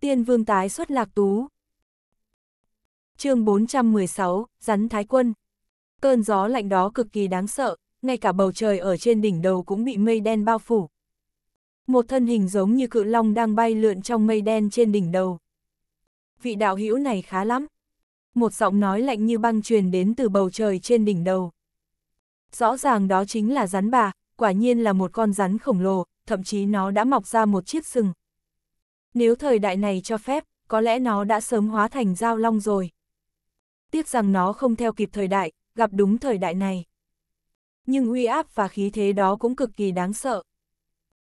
Tiên vương tái xuất lạc tú. chương 416, rắn thái quân. Cơn gió lạnh đó cực kỳ đáng sợ, ngay cả bầu trời ở trên đỉnh đầu cũng bị mây đen bao phủ. Một thân hình giống như cự long đang bay lượn trong mây đen trên đỉnh đầu. Vị đạo hữu này khá lắm. Một giọng nói lạnh như băng truyền đến từ bầu trời trên đỉnh đầu. Rõ ràng đó chính là rắn bà, quả nhiên là một con rắn khổng lồ, thậm chí nó đã mọc ra một chiếc sừng, nếu thời đại này cho phép, có lẽ nó đã sớm hóa thành giao long rồi. Tiếc rằng nó không theo kịp thời đại, gặp đúng thời đại này. Nhưng uy áp và khí thế đó cũng cực kỳ đáng sợ.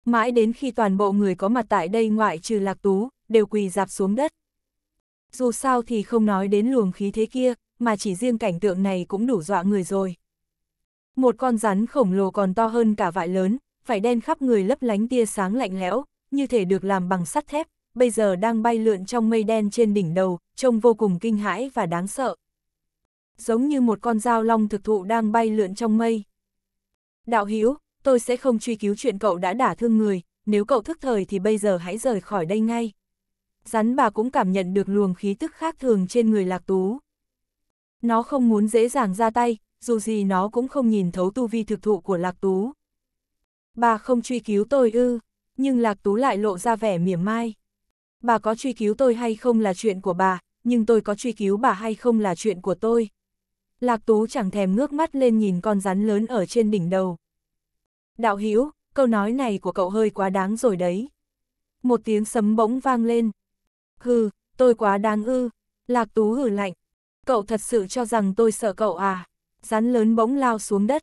Mãi đến khi toàn bộ người có mặt tại đây ngoại trừ lạc tú, đều quỳ dạp xuống đất. Dù sao thì không nói đến luồng khí thế kia, mà chỉ riêng cảnh tượng này cũng đủ dọa người rồi. Một con rắn khổng lồ còn to hơn cả vại lớn, phải đen khắp người lấp lánh tia sáng lạnh lẽo, như thể được làm bằng sắt thép, bây giờ đang bay lượn trong mây đen trên đỉnh đầu, trông vô cùng kinh hãi và đáng sợ. Giống như một con dao long thực thụ đang bay lượn trong mây. Đạo Hiếu, tôi sẽ không truy cứu chuyện cậu đã đả thương người, nếu cậu thức thời thì bây giờ hãy rời khỏi đây ngay. Rắn bà cũng cảm nhận được luồng khí tức khác thường trên người lạc tú. Nó không muốn dễ dàng ra tay, dù gì nó cũng không nhìn thấu tu vi thực thụ của lạc tú. Bà không truy cứu tôi ư nhưng Lạc Tú lại lộ ra vẻ mỉa mai. Bà có truy cứu tôi hay không là chuyện của bà, nhưng tôi có truy cứu bà hay không là chuyện của tôi. Lạc Tú chẳng thèm ngước mắt lên nhìn con rắn lớn ở trên đỉnh đầu. Đạo Hữu câu nói này của cậu hơi quá đáng rồi đấy. Một tiếng sấm bỗng vang lên. Hừ, tôi quá đáng ư. Lạc Tú hử lạnh. Cậu thật sự cho rằng tôi sợ cậu à. Rắn lớn bỗng lao xuống đất.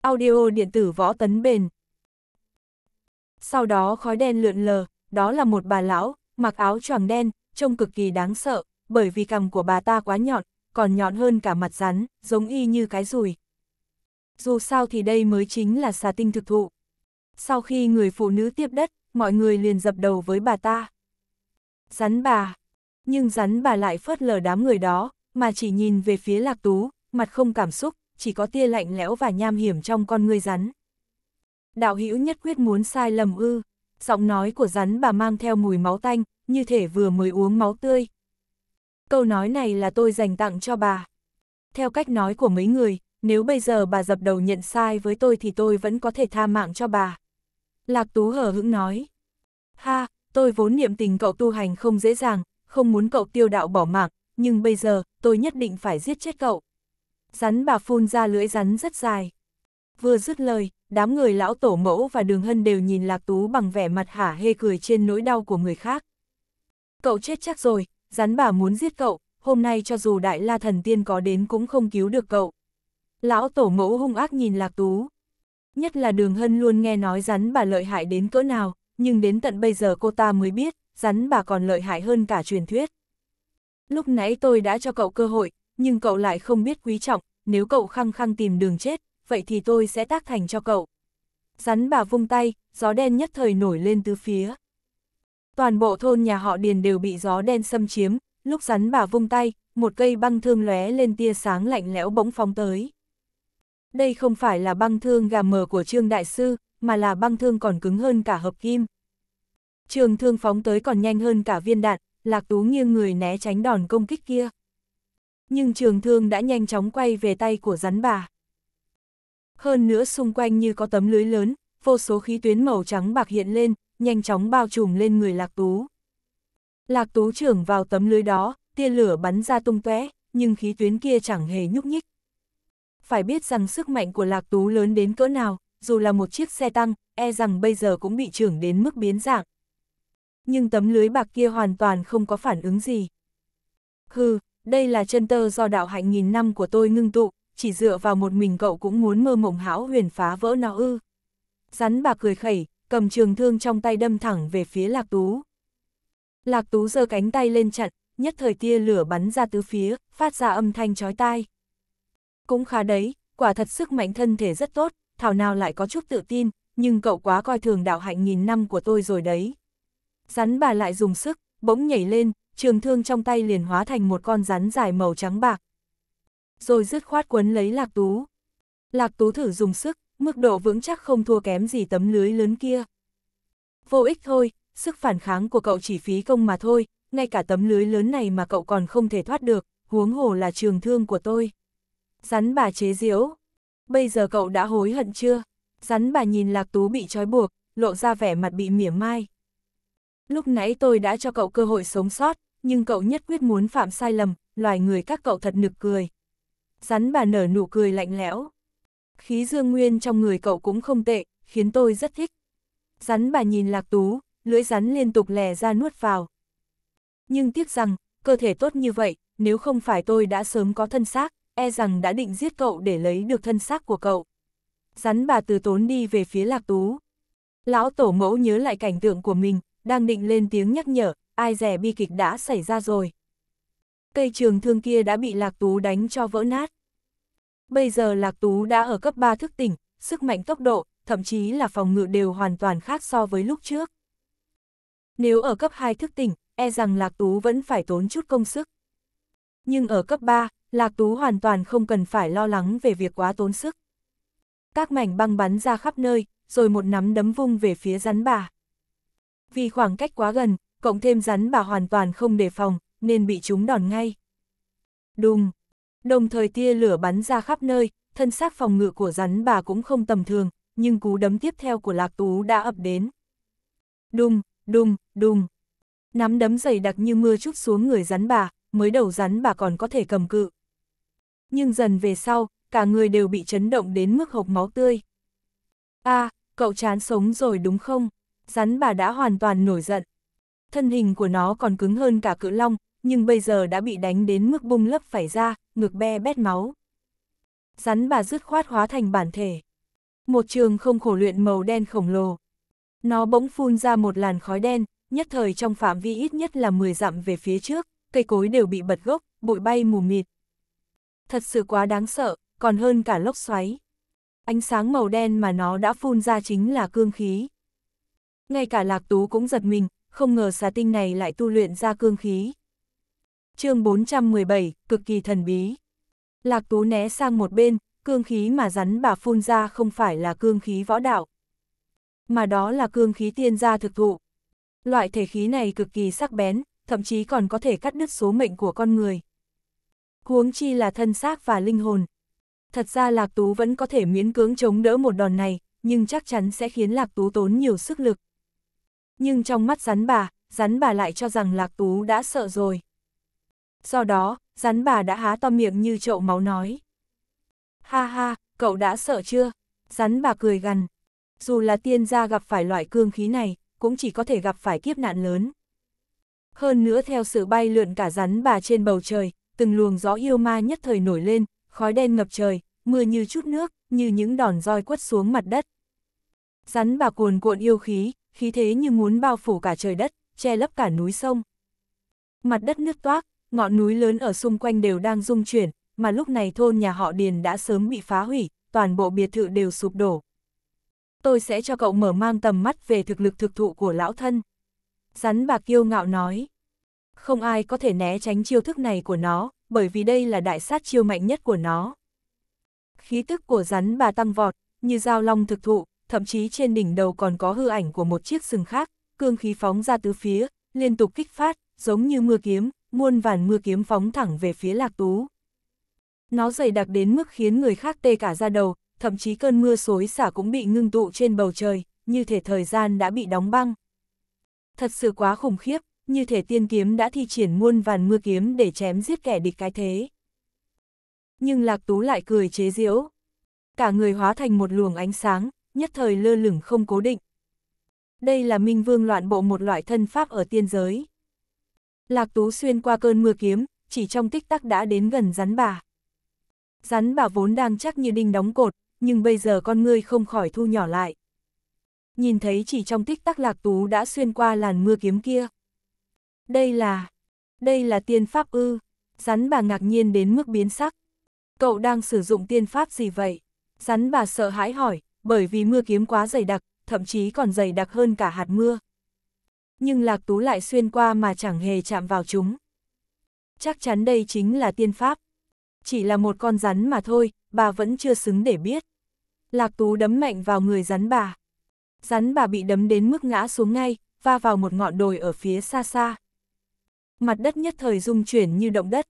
Audio điện tử võ tấn bền, sau đó khói đen lượn lờ, đó là một bà lão, mặc áo choàng đen, trông cực kỳ đáng sợ, bởi vì cằm của bà ta quá nhọn, còn nhọn hơn cả mặt rắn, giống y như cái rùi. Dù sao thì đây mới chính là xà tinh thực thụ. Sau khi người phụ nữ tiếp đất, mọi người liền dập đầu với bà ta. Rắn bà. Nhưng rắn bà lại phớt lờ đám người đó, mà chỉ nhìn về phía lạc tú, mặt không cảm xúc, chỉ có tia lạnh lẽo và nham hiểm trong con người rắn. Đạo hữu nhất quyết muốn sai lầm ư. Giọng nói của rắn bà mang theo mùi máu tanh, như thể vừa mới uống máu tươi. Câu nói này là tôi dành tặng cho bà. Theo cách nói của mấy người, nếu bây giờ bà dập đầu nhận sai với tôi thì tôi vẫn có thể tha mạng cho bà. Lạc Tú hờ hững nói. Ha, tôi vốn niệm tình cậu tu hành không dễ dàng, không muốn cậu tiêu đạo bỏ mạng, nhưng bây giờ, tôi nhất định phải giết chết cậu. Rắn bà phun ra lưỡi rắn rất dài. Vừa dứt lời, đám người lão tổ mẫu và đường hân đều nhìn Lạc Tú bằng vẻ mặt hả hê cười trên nỗi đau của người khác. Cậu chết chắc rồi, rắn bà muốn giết cậu, hôm nay cho dù đại la thần tiên có đến cũng không cứu được cậu. Lão tổ mẫu hung ác nhìn Lạc Tú. Nhất là đường hân luôn nghe nói rắn bà lợi hại đến cỡ nào, nhưng đến tận bây giờ cô ta mới biết, rắn bà còn lợi hại hơn cả truyền thuyết. Lúc nãy tôi đã cho cậu cơ hội, nhưng cậu lại không biết quý trọng, nếu cậu khăng khăng tìm đường chết, vậy thì tôi sẽ tác thành cho cậu. Rắn bà vung tay, gió đen nhất thời nổi lên tứ phía. Toàn bộ thôn nhà họ Điền đều bị gió đen xâm chiếm, lúc rắn bà vung tay, một cây băng thương lóe lên tia sáng lạnh lẽo bỗng phóng tới. Đây không phải là băng thương gà mờ của Trương Đại Sư, mà là băng thương còn cứng hơn cả hợp kim. Trường thương phóng tới còn nhanh hơn cả viên đạn, Lạc Tú nghiêng người né tránh đòn công kích kia. Nhưng trường thương đã nhanh chóng quay về tay của rắn bà hơn nữa xung quanh như có tấm lưới lớn, vô số khí tuyến màu trắng bạc hiện lên, nhanh chóng bao trùm lên người Lạc Tú. Lạc Tú trưởng vào tấm lưới đó, tia lửa bắn ra tung tóe, nhưng khí tuyến kia chẳng hề nhúc nhích. Phải biết rằng sức mạnh của Lạc Tú lớn đến cỡ nào, dù là một chiếc xe tăng, e rằng bây giờ cũng bị trưởng đến mức biến dạng. Nhưng tấm lưới bạc kia hoàn toàn không có phản ứng gì. Hừ, đây là chân tơ do đạo hạnh nghìn năm của tôi ngưng tụ, chỉ dựa vào một mình cậu cũng muốn mơ mộng hão huyền phá vỡ nó ư. Rắn bà cười khẩy, cầm trường thương trong tay đâm thẳng về phía Lạc Tú. Lạc Tú giơ cánh tay lên chặn, nhất thời tia lửa bắn ra tứ phía, phát ra âm thanh chói tai. Cũng khá đấy, quả thật sức mạnh thân thể rất tốt, thảo nào lại có chút tự tin, nhưng cậu quá coi thường đạo hạnh nghìn năm của tôi rồi đấy. Rắn bà lại dùng sức, bỗng nhảy lên, trường thương trong tay liền hóa thành một con rắn dài màu trắng bạc, rồi dứt khoát quấn lấy Lạc Tú. Lạc Tú thử dùng sức, mức độ vững chắc không thua kém gì tấm lưới lớn kia. Vô ích thôi, sức phản kháng của cậu chỉ phí công mà thôi, ngay cả tấm lưới lớn này mà cậu còn không thể thoát được, huống hồ là trường thương của tôi. Rắn bà chế diễu. Bây giờ cậu đã hối hận chưa? Rắn bà nhìn Lạc Tú bị trói buộc, lộ ra vẻ mặt bị mỉa mai. Lúc nãy tôi đã cho cậu cơ hội sống sót, nhưng cậu nhất quyết muốn phạm sai lầm, loài người các cậu thật nực cười. Rắn bà nở nụ cười lạnh lẽo. Khí dương nguyên trong người cậu cũng không tệ, khiến tôi rất thích. Rắn bà nhìn lạc tú, lưỡi rắn liên tục lè ra nuốt vào. Nhưng tiếc rằng, cơ thể tốt như vậy, nếu không phải tôi đã sớm có thân xác, e rằng đã định giết cậu để lấy được thân xác của cậu. Rắn bà từ tốn đi về phía lạc tú. Lão tổ mẫu nhớ lại cảnh tượng của mình, đang định lên tiếng nhắc nhở, ai rẻ bi kịch đã xảy ra rồi. Cây trường thương kia đã bị Lạc Tú đánh cho vỡ nát. Bây giờ Lạc Tú đã ở cấp 3 thức tỉnh, sức mạnh tốc độ, thậm chí là phòng ngự đều hoàn toàn khác so với lúc trước. Nếu ở cấp 2 thức tỉnh, e rằng Lạc Tú vẫn phải tốn chút công sức. Nhưng ở cấp 3, Lạc Tú hoàn toàn không cần phải lo lắng về việc quá tốn sức. Các mảnh băng bắn ra khắp nơi, rồi một nắm đấm vung về phía rắn bà. Vì khoảng cách quá gần, cộng thêm rắn bà hoàn toàn không đề phòng, nên bị chúng đòn ngay. Đùng! Đồng thời tia lửa bắn ra khắp nơi, thân xác phòng ngự của rắn bà cũng không tầm thường, nhưng cú đấm tiếp theo của lạc tú đã ập đến. Đùng, đùng, đùng. Nắm đấm dày đặc như mưa chút xuống người rắn bà, mới đầu rắn bà còn có thể cầm cự. Nhưng dần về sau, cả người đều bị chấn động đến mức hộc máu tươi. a à, cậu chán sống rồi đúng không? Rắn bà đã hoàn toàn nổi giận. Thân hình của nó còn cứng hơn cả cự long, nhưng bây giờ đã bị đánh đến mức bung lấp phải ra, ngực be bét máu. Rắn bà dứt khoát hóa thành bản thể. Một trường không khổ luyện màu đen khổng lồ. Nó bỗng phun ra một làn khói đen, nhất thời trong phạm vi ít nhất là 10 dặm về phía trước, cây cối đều bị bật gốc, bụi bay mù mịt. Thật sự quá đáng sợ, còn hơn cả lốc xoáy. Ánh sáng màu đen mà nó đã phun ra chính là cương khí. Ngay cả Lạc Tú cũng giật mình, không ngờ xà tinh này lại tu luyện ra cương khí chương 417, cực kỳ thần bí. Lạc Tú né sang một bên, cương khí mà rắn bà phun ra không phải là cương khí võ đạo, mà đó là cương khí tiên gia thực thụ. Loại thể khí này cực kỳ sắc bén, thậm chí còn có thể cắt đứt số mệnh của con người. Huống chi là thân xác và linh hồn. Thật ra Lạc Tú vẫn có thể miễn cưỡng chống đỡ một đòn này, nhưng chắc chắn sẽ khiến Lạc Tú tốn nhiều sức lực. Nhưng trong mắt rắn bà, rắn bà lại cho rằng Lạc Tú đã sợ rồi. Do đó, rắn bà đã há to miệng như chậu máu nói. Ha ha, cậu đã sợ chưa? Rắn bà cười gằn. Dù là tiên gia gặp phải loại cương khí này, cũng chỉ có thể gặp phải kiếp nạn lớn. Hơn nữa theo sự bay lượn cả rắn bà trên bầu trời, từng luồng gió yêu ma nhất thời nổi lên, khói đen ngập trời, mưa như chút nước, như những đòn roi quất xuống mặt đất. Rắn bà cuồn cuộn yêu khí, khí thế như muốn bao phủ cả trời đất, che lấp cả núi sông. Mặt đất nước toác, ngọn núi lớn ở xung quanh đều đang rung chuyển, mà lúc này thôn nhà họ Điền đã sớm bị phá hủy, toàn bộ biệt thự đều sụp đổ. Tôi sẽ cho cậu mở mang tầm mắt về thực lực thực thụ của lão thân. Rắn bạc kiêu ngạo nói. Không ai có thể né tránh chiêu thức này của nó, bởi vì đây là đại sát chiêu mạnh nhất của nó. Khí tức của rắn bà tăng vọt, như dao long thực thụ, thậm chí trên đỉnh đầu còn có hư ảnh của một chiếc sừng khác, cương khí phóng ra tứ phía, liên tục kích phát, giống như mưa kiếm, muôn vàn mưa kiếm phóng thẳng về phía lạc tú. Nó dày đặc đến mức khiến người khác tê cả ra đầu, thậm chí cơn mưa xối xả cũng bị ngưng tụ trên bầu trời, như thể thời gian đã bị đóng băng. Thật sự quá khủng khiếp, như thể tiên kiếm đã thi triển muôn vàn mưa kiếm để chém giết kẻ địch cái thế. Nhưng Lạc Tú lại cười chế giễu. Cả người hóa thành một luồng ánh sáng, nhất thời lơ lửng không cố định. Đây là minh vương loạn bộ một loại thân pháp ở tiên giới. Lạc Tú xuyên qua cơn mưa kiếm, chỉ trong tích tắc đã đến gần rắn bà. Rắn bà vốn đang chắc như đinh đóng cột, nhưng bây giờ con ngươi không khỏi thu nhỏ lại. Nhìn thấy chỉ trong tích tắc Lạc Tú đã xuyên qua làn mưa kiếm kia. Đây là... đây là tiên pháp ư. Rắn bà ngạc nhiên đến mức biến sắc. Cậu đang sử dụng tiên pháp gì vậy? Rắn bà sợ hãi hỏi, bởi vì mưa kiếm quá dày đặc, thậm chí còn dày đặc hơn cả hạt mưa nhưng Lạc Tú lại xuyên qua mà chẳng hề chạm vào chúng. Chắc chắn đây chính là tiên pháp. Chỉ là một con rắn mà thôi, bà vẫn chưa xứng để biết. Lạc Tú đấm mạnh vào người rắn bà. Rắn bà bị đấm đến mức ngã xuống ngay, va vào một ngọn đồi ở phía xa xa. Mặt đất nhất thời rung chuyển như động đất.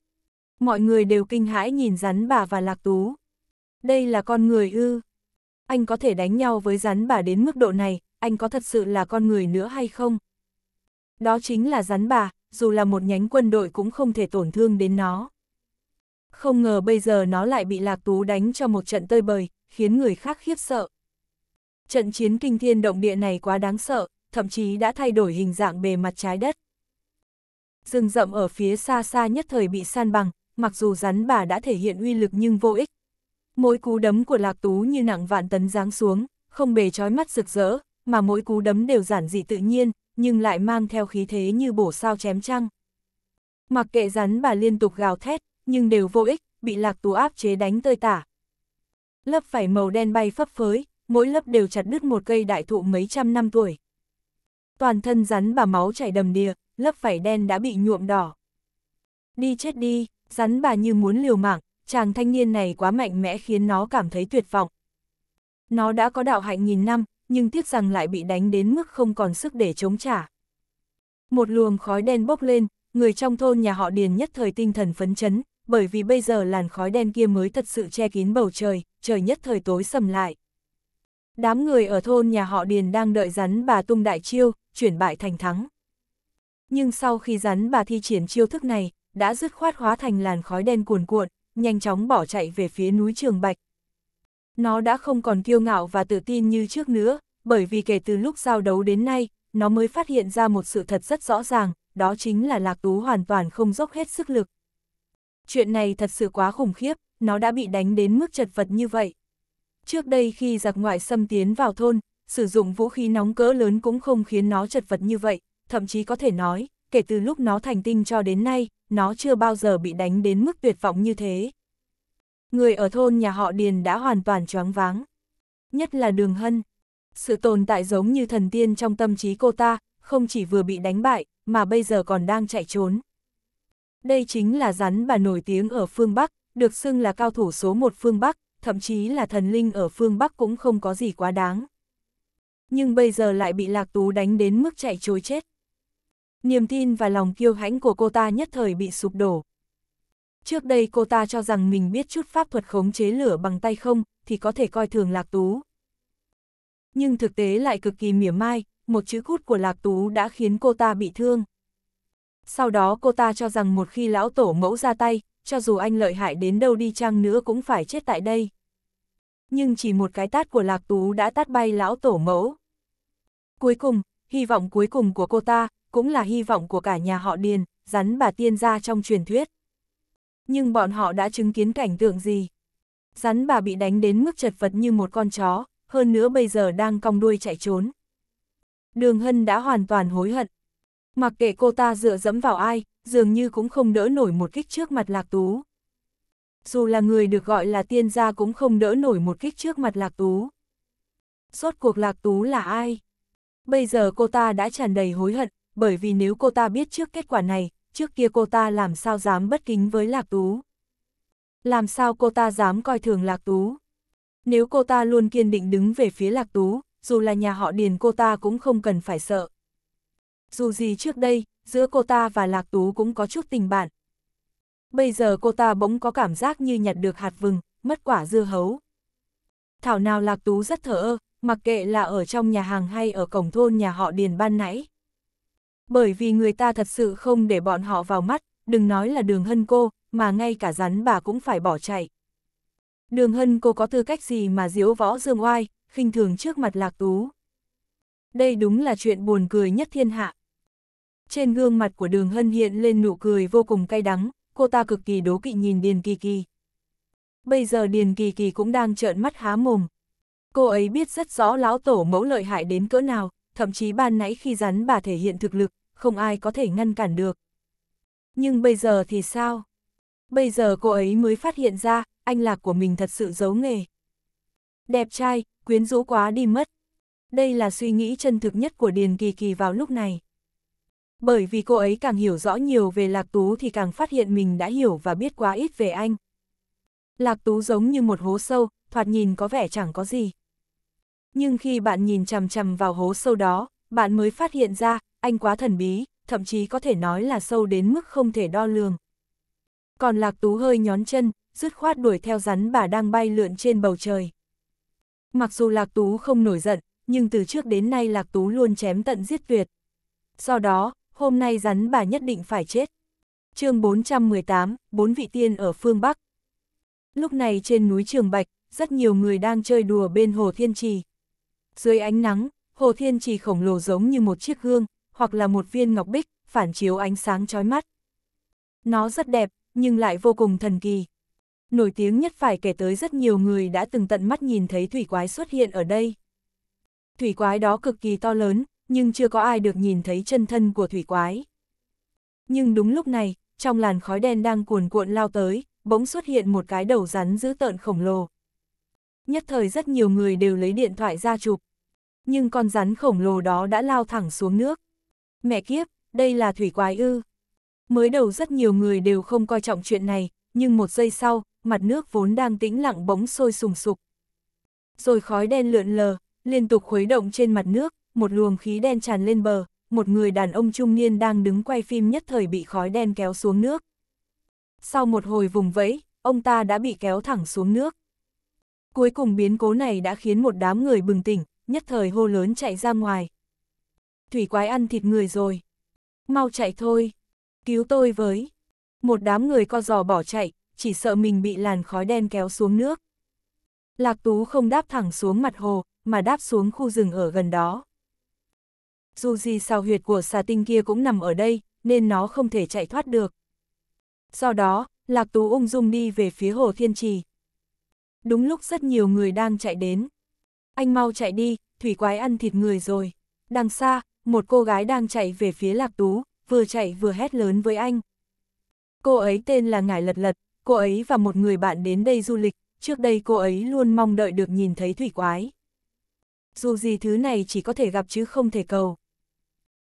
Mọi người đều kinh hãi nhìn rắn bà và Lạc Tú. Đây là con người ư. Anh có thể đánh nhau với rắn bà đến mức độ này, anh có thật sự là con người nữa hay không? Đó chính là rắn bà, dù là một nhánh quân đội cũng không thể tổn thương đến nó. Không ngờ bây giờ nó lại bị Lạc Tú đánh cho một trận tơi bời, khiến người khác khiếp sợ. Trận chiến kinh thiên động địa này quá đáng sợ, thậm chí đã thay đổi hình dạng bề mặt trái đất. Rừng rậm ở phía xa xa nhất thời bị san bằng, mặc dù rắn bà đã thể hiện uy lực nhưng vô ích. Mỗi cú đấm của Lạc Tú như nặng vạn tấn giáng xuống, không bề trói mắt rực rỡ, mà mỗi cú đấm đều giản dị tự nhiên, nhưng lại mang theo khí thế như bổ sao chém trăng. Mặc kệ rắn bà liên tục gào thét, nhưng đều vô ích, bị lạc tú áp chế đánh tơi tả. Lớp vải màu đen bay phấp phới, mỗi lớp đều chặt đứt một cây đại thụ mấy trăm năm tuổi. Toàn thân rắn bà máu chảy đầm đìa, lớp vải đen đã bị nhuộm đỏ. Đi chết đi, rắn bà như muốn liều mạng, chàng thanh niên này quá mạnh mẽ khiến nó cảm thấy tuyệt vọng. Nó đã có đạo hạnh nghìn năm, nhưng tiếc rằng lại bị đánh đến mức không còn sức để chống trả. Một luồng khói đen bốc lên, người trong thôn nhà họ Điền nhất thời tinh thần phấn chấn, bởi vì bây giờ làn khói đen kia mới thật sự che kín bầu trời, trời nhất thời tối sầm lại. Đám người ở thôn nhà họ Điền đang đợi rắn bà tung đại chiêu, chuyển bại thành thắng. Nhưng sau khi rắn bà thi triển chiêu thức này, đã dứt khoát hóa thành làn khói đen cuồn cuộn, nhanh chóng bỏ chạy về phía núi Trường Bạch, nó đã không còn kiêu ngạo và tự tin như trước nữa, bởi vì kể từ lúc giao đấu đến nay, nó mới phát hiện ra một sự thật rất rõ ràng, đó chính là Lạc Tú hoàn toàn không dốc hết sức lực. Chuyện này thật sự quá khủng khiếp, nó đã bị đánh đến mức chật vật như vậy. Trước đây khi giặc ngoại xâm tiến vào thôn, sử dụng vũ khí nóng cỡ lớn cũng không khiến nó chật vật như vậy, thậm chí có thể nói, kể từ lúc nó thành tinh cho đến nay, nó chưa bao giờ bị đánh đến mức tuyệt vọng như thế người ở thôn nhà họ Điền đã hoàn toàn choáng váng. Nhất là đường hân. Sự tồn tại giống như thần tiên trong tâm trí cô ta, không chỉ vừa bị đánh bại, mà bây giờ còn đang chạy trốn. Đây chính là rắn bà nổi tiếng ở phương Bắc, được xưng là cao thủ số một phương Bắc, thậm chí là thần linh ở phương Bắc cũng không có gì quá đáng. Nhưng bây giờ lại bị Lạc Tú đánh đến mức chạy trối chết. Niềm tin và lòng kiêu hãnh của cô ta nhất thời bị sụp đổ, Trước đây cô ta cho rằng mình biết chút pháp thuật khống chế lửa bằng tay không, thì có thể coi thường Lạc Tú. Nhưng thực tế lại cực kỳ mỉa mai, một chữ cút của Lạc Tú đã khiến cô ta bị thương. Sau đó cô ta cho rằng một khi lão tổ mẫu ra tay, cho dù anh lợi hại đến đâu đi chăng nữa cũng phải chết tại đây. Nhưng chỉ một cái tát của Lạc Tú đã tát bay lão tổ mẫu. Cuối cùng, hy vọng cuối cùng của cô ta, cũng là hy vọng của cả nhà họ Điền, rắn bà tiên ra trong truyền thuyết nhưng bọn họ đã chứng kiến cảnh tượng gì. Rắn bà bị đánh đến mức chật vật như một con chó, hơn nữa bây giờ đang cong đuôi chạy trốn. Đường Hân đã hoàn toàn hối hận. Mặc kệ cô ta dựa dẫm vào ai, dường như cũng không đỡ nổi một kích trước mặt Lạc Tú. Dù là người được gọi là tiên gia cũng không đỡ nổi một kích trước mặt Lạc Tú. Rốt cuộc Lạc Tú là ai? Bây giờ cô ta đã tràn đầy hối hận, bởi vì nếu cô ta biết trước kết quả này, trước kia cô ta làm sao dám bất kính với Lạc Tú. Làm sao cô ta dám coi thường Lạc Tú. Nếu cô ta luôn kiên định đứng về phía Lạc Tú, dù là nhà họ Điền cô ta cũng không cần phải sợ. Dù gì trước đây, giữa cô ta và Lạc Tú cũng có chút tình bạn. Bây giờ cô ta bỗng có cảm giác như nhặt được hạt vừng, mất quả dưa hấu. Thảo nào Lạc Tú rất thở ơ, mặc kệ là ở trong nhà hàng hay ở cổng thôn nhà họ Điền ban nãy, bởi vì người ta thật sự không để bọn họ vào mắt, đừng nói là đường hân cô, mà ngay cả rắn bà cũng phải bỏ chạy. Đường hân cô có tư cách gì mà diếu võ dương oai, khinh thường trước mặt lạc tú. Đây đúng là chuyện buồn cười nhất thiên hạ. Trên gương mặt của đường hân hiện lên nụ cười vô cùng cay đắng, cô ta cực kỳ đố kỵ nhìn Điền Kỳ Kỳ. Bây giờ Điền Kỳ Kỳ cũng đang trợn mắt há mồm. Cô ấy biết rất rõ lão tổ mẫu lợi hại đến cỡ nào, thậm chí ban nãy khi rắn bà thể hiện thực lực, không ai có thể ngăn cản được. Nhưng bây giờ thì sao? Bây giờ cô ấy mới phát hiện ra, anh lạc của mình thật sự giấu nghề. Đẹp trai, quyến rũ quá đi mất. Đây là suy nghĩ chân thực nhất của Điền Kỳ Kỳ vào lúc này. Bởi vì cô ấy càng hiểu rõ nhiều về Lạc Tú thì càng phát hiện mình đã hiểu và biết quá ít về anh. Lạc Tú giống như một hố sâu, thoạt nhìn có vẻ chẳng có gì. Nhưng khi bạn nhìn chằm chằm vào hố sâu đó, bạn mới phát hiện ra, anh quá thần bí, thậm chí có thể nói là sâu đến mức không thể đo lường. Còn Lạc Tú hơi nhón chân, dứt khoát đuổi theo rắn bà đang bay lượn trên bầu trời. Mặc dù Lạc Tú không nổi giận, nhưng từ trước đến nay Lạc Tú luôn chém tận giết tuyệt. Do đó, hôm nay rắn bà nhất định phải chết. chương 418, bốn vị tiên ở phương Bắc. Lúc này trên núi Trường Bạch, rất nhiều người đang chơi đùa bên hồ Thiên Trì. Dưới ánh nắng, Hồ Thiên Trì khổng lồ giống như một chiếc gương, hoặc là một viên ngọc bích, phản chiếu ánh sáng chói mắt. Nó rất đẹp, nhưng lại vô cùng thần kỳ. Nổi tiếng nhất phải kể tới rất nhiều người đã từng tận mắt nhìn thấy thủy quái xuất hiện ở đây. Thủy quái đó cực kỳ to lớn, nhưng chưa có ai được nhìn thấy chân thân của thủy quái. Nhưng đúng lúc này, trong làn khói đen đang cuồn cuộn lao tới, bỗng xuất hiện một cái đầu rắn dữ tợn khổng lồ. Nhất thời rất nhiều người đều lấy điện thoại ra chụp nhưng con rắn khổng lồ đó đã lao thẳng xuống nước. Mẹ kiếp, đây là thủy quái ư. Mới đầu rất nhiều người đều không coi trọng chuyện này, nhưng một giây sau, mặt nước vốn đang tĩnh lặng bỗng sôi sùng sục. Rồi khói đen lượn lờ, liên tục khuấy động trên mặt nước, một luồng khí đen tràn lên bờ, một người đàn ông trung niên đang đứng quay phim nhất thời bị khói đen kéo xuống nước. Sau một hồi vùng vẫy, ông ta đã bị kéo thẳng xuống nước. Cuối cùng biến cố này đã khiến một đám người bừng tỉnh, nhất thời hô lớn chạy ra ngoài. Thủy quái ăn thịt người rồi. Mau chạy thôi. Cứu tôi với. Một đám người co giò bỏ chạy, chỉ sợ mình bị làn khói đen kéo xuống nước. Lạc Tú không đáp thẳng xuống mặt hồ, mà đáp xuống khu rừng ở gần đó. Dù gì sao huyệt của xà tinh kia cũng nằm ở đây, nên nó không thể chạy thoát được. Do đó, Lạc Tú ung dung đi về phía hồ Thiên Trì. Đúng lúc rất nhiều người đang chạy đến anh mau chạy đi, thủy quái ăn thịt người rồi. Đằng xa, một cô gái đang chạy về phía Lạc Tú, vừa chạy vừa hét lớn với anh. Cô ấy tên là Ngải Lật Lật, cô ấy và một người bạn đến đây du lịch, trước đây cô ấy luôn mong đợi được nhìn thấy thủy quái. Dù gì thứ này chỉ có thể gặp chứ không thể cầu.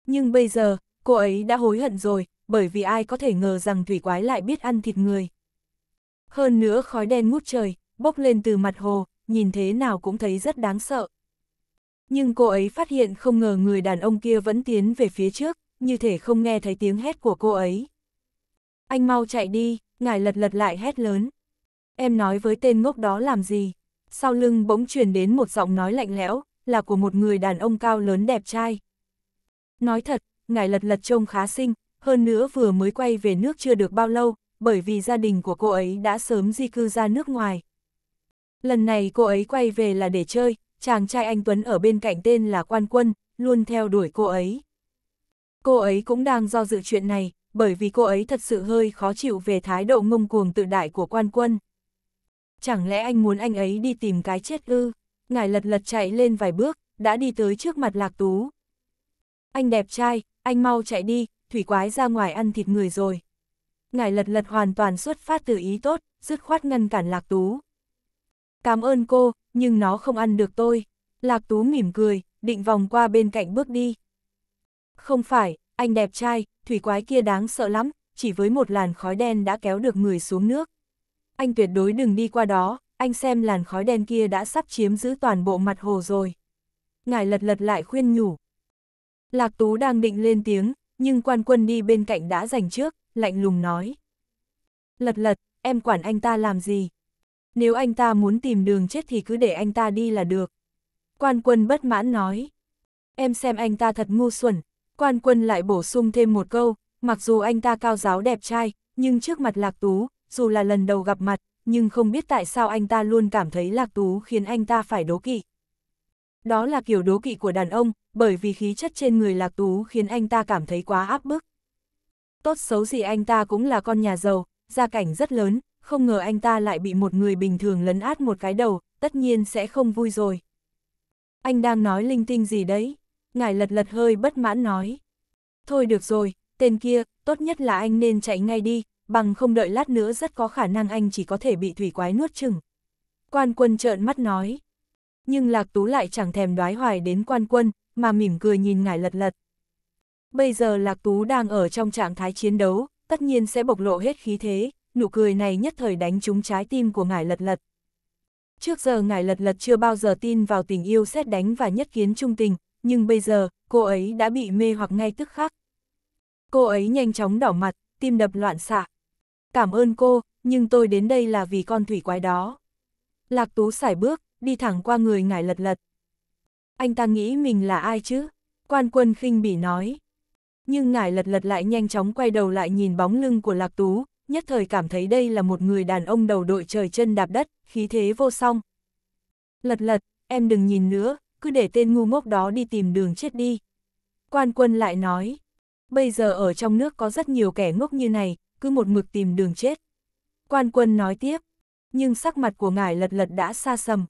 Nhưng bây giờ, cô ấy đã hối hận rồi, bởi vì ai có thể ngờ rằng thủy quái lại biết ăn thịt người. Hơn nữa khói đen ngút trời, bốc lên từ mặt hồ, nhìn thế nào cũng thấy rất đáng sợ. Nhưng cô ấy phát hiện không ngờ người đàn ông kia vẫn tiến về phía trước, như thể không nghe thấy tiếng hét của cô ấy. Anh mau chạy đi, ngài lật lật lại hét lớn. Em nói với tên ngốc đó làm gì? Sau lưng bỗng truyền đến một giọng nói lạnh lẽo, là của một người đàn ông cao lớn đẹp trai. Nói thật, ngài lật lật trông khá xinh, hơn nữa vừa mới quay về nước chưa được bao lâu, bởi vì gia đình của cô ấy đã sớm di cư ra nước ngoài. Lần này cô ấy quay về là để chơi, chàng trai anh Tuấn ở bên cạnh tên là Quan Quân, luôn theo đuổi cô ấy. Cô ấy cũng đang do dự chuyện này, bởi vì cô ấy thật sự hơi khó chịu về thái độ ngông cuồng tự đại của Quan Quân. Chẳng lẽ anh muốn anh ấy đi tìm cái chết ư? Ngài lật lật chạy lên vài bước, đã đi tới trước mặt Lạc Tú. Anh đẹp trai, anh mau chạy đi, thủy quái ra ngoài ăn thịt người rồi. Ngài lật lật hoàn toàn xuất phát từ ý tốt, dứt khoát ngăn cản Lạc Tú. Cảm ơn cô, nhưng nó không ăn được tôi. Lạc Tú mỉm cười, định vòng qua bên cạnh bước đi. Không phải, anh đẹp trai, thủy quái kia đáng sợ lắm, chỉ với một làn khói đen đã kéo được người xuống nước. Anh tuyệt đối đừng đi qua đó, anh xem làn khói đen kia đã sắp chiếm giữ toàn bộ mặt hồ rồi. Ngài lật lật lại khuyên nhủ. Lạc Tú đang định lên tiếng, nhưng quan quân đi bên cạnh đã giành trước, lạnh lùng nói. Lật lật, em quản anh ta làm gì, nếu anh ta muốn tìm đường chết thì cứ để anh ta đi là được. Quan quân bất mãn nói. Em xem anh ta thật ngu xuẩn. Quan quân lại bổ sung thêm một câu, mặc dù anh ta cao giáo đẹp trai, nhưng trước mặt Lạc Tú, dù là lần đầu gặp mặt, nhưng không biết tại sao anh ta luôn cảm thấy Lạc Tú khiến anh ta phải đố kỵ. Đó là kiểu đố kỵ của đàn ông, bởi vì khí chất trên người Lạc Tú khiến anh ta cảm thấy quá áp bức. Tốt xấu gì anh ta cũng là con nhà giàu, gia cảnh rất lớn, không ngờ anh ta lại bị một người bình thường lấn át một cái đầu, tất nhiên sẽ không vui rồi. Anh đang nói linh tinh gì đấy? Ngài lật lật hơi bất mãn nói. Thôi được rồi, tên kia, tốt nhất là anh nên chạy ngay đi, bằng không đợi lát nữa rất có khả năng anh chỉ có thể bị thủy quái nuốt chừng. Quan quân trợn mắt nói. Nhưng Lạc Tú lại chẳng thèm đoái hoài đến quan quân, mà mỉm cười nhìn ngài lật lật. Bây giờ Lạc Tú đang ở trong trạng thái chiến đấu, tất nhiên sẽ bộc lộ hết khí thế, nụ cười này nhất thời đánh trúng trái tim của ngài lật lật. Trước giờ ngài lật lật chưa bao giờ tin vào tình yêu xét đánh và nhất kiến trung tình, nhưng bây giờ, cô ấy đã bị mê hoặc ngay tức khắc. Cô ấy nhanh chóng đỏ mặt, tim đập loạn xạ. Cảm ơn cô, nhưng tôi đến đây là vì con thủy quái đó. Lạc Tú sải bước, đi thẳng qua người ngài lật lật. Anh ta nghĩ mình là ai chứ? Quan quân khinh bỉ nói. Nhưng ngài lật lật lại nhanh chóng quay đầu lại nhìn bóng lưng của Lạc Tú, nhất thời cảm thấy đây là một người đàn ông đầu đội trời chân đạp đất, khí thế vô song. Lật lật, em đừng nhìn nữa, cứ để tên ngu ngốc đó đi tìm đường chết đi. Quan quân lại nói, bây giờ ở trong nước có rất nhiều kẻ ngốc như này, cứ một mực tìm đường chết. Quan quân nói tiếp, nhưng sắc mặt của ngài lật lật đã xa sầm.